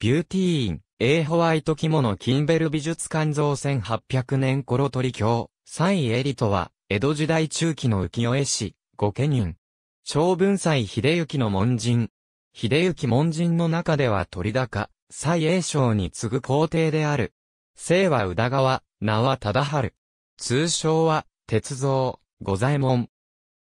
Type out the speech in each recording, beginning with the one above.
ビューティーン、A ホワイト着物キンベル美術館造1800年頃鳥京、サイエリとは、江戸時代中期の浮世絵師、御家人。長文祭秀行の門人。秀行門人の中では鳥高、蔡英章に次ぐ皇帝である。姓は宇田川、名は忠春。通称は、鉄造、御左衛門。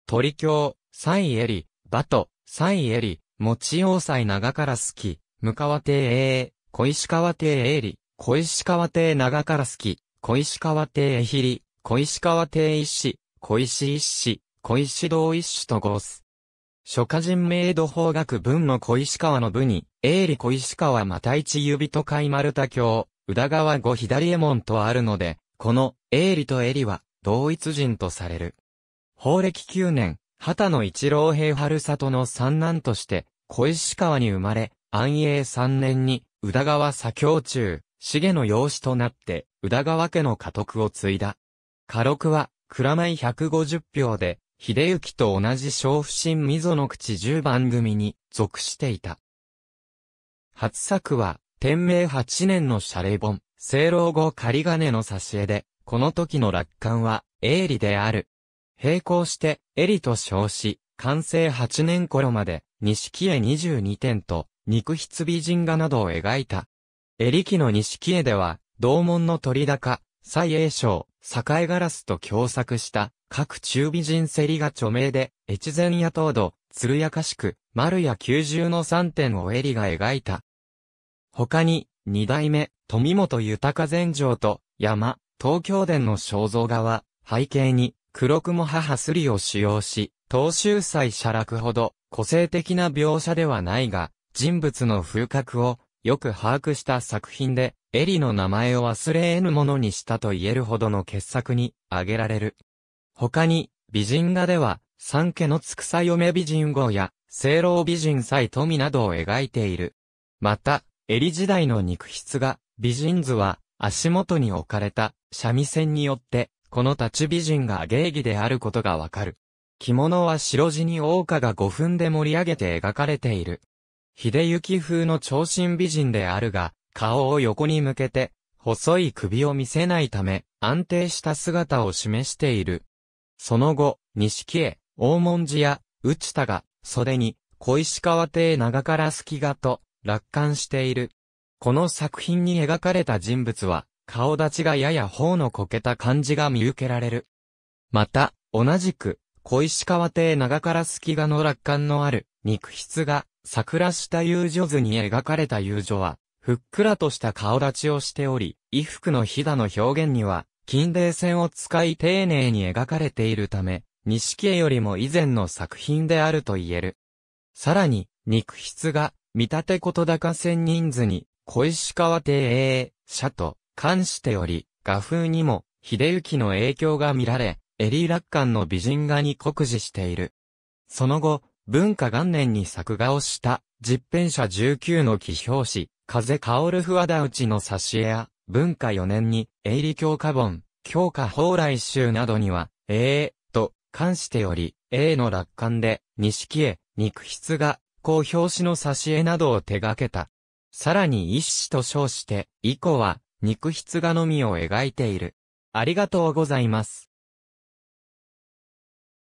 鳥教、蔡エリ、馬と、蔡エリ、持ち王塞長から好き。向川邸営、小石川邸営里、小石川邸長から好き、小石川邸営ひり、小石川邸一子、小石一子、小石道一子と合す。諸家人名土法学文の小石川の部に、営里小石川また一指と海丸太橋、宇田川後左衛門とあるので、この、営里とエリは、同一人とされる。法暦九年、畑野一郎平春里の三男として、小石川に生まれ、安永3年に、宇田川左京中、重の養子となって、宇田川家の家督を継いだ。家禄は、蔵前150票で、秀行と同じ小不審溝の口10番組に属していた。初作は、天明8年のシャレ本、聖老後仮金の差し絵で、この時の楽観は、鋭利である。並行して、エリと称し、完成8年頃まで、錦絵22点と、肉筆美人画などを描いた。エリキの錦絵では、同門の鳥高、蔡英章、栄ガラスと共作した各中美人競りが著名で、越前屋東土、鶴屋しく、丸屋九重の三点をエリが描いた。他に、二代目、富本豊禅城と、山、東京殿の肖像画は、背景に、黒雲母すりを使用し、東州祭写楽ほど、個性的な描写ではないが、人物の風格をよく把握した作品で、エリの名前を忘れ得ぬものにしたと言えるほどの傑作に挙げられる。他に、美人画では、三家のつくさ嫁美人号や、聖老美人祭富などを描いている。また、エリ時代の肉筆画、美人図は、足元に置かれた三味線によって、この立ち美人が芸妓であることがわかる。着物は白地に大花が5分で盛り上げて描かれている。秀幸風の長身美人であるが、顔を横に向けて、細い首を見せないため、安定した姿を示している。その後、錦絵、大文字や、内田が、袖に、小石川邸長から隙がと、楽観している。この作品に描かれた人物は、顔立ちがやや頬のこけた感じが見受けられる。また、同じく、小石川邸長から隙がの楽観のある、肉筆が桜下遊女図に描かれた遊女は、ふっくらとした顔立ちをしており、衣服のひだの表現には、金泥線を使い丁寧に描かれているため、錦絵よりも以前の作品であると言える。さらに、肉筆が、見立てこと高千人図に、小石川邸営、社と、関しており、画風にも、秀行の影響が見られ、エリー楽観の美人画に酷似している。その後、文化元年に作画をした、実編者19の起表紙、風薫る不和田内の挿絵や、文化4年に、営利教科本、教科蓬莱集などには、ええー、と、関しており、A の楽観で、錦絵、肉筆画、公表紙の挿絵などを手掛けた。さらに一子と称して、以降は、肉筆画のみを描いている。ありがとうございます。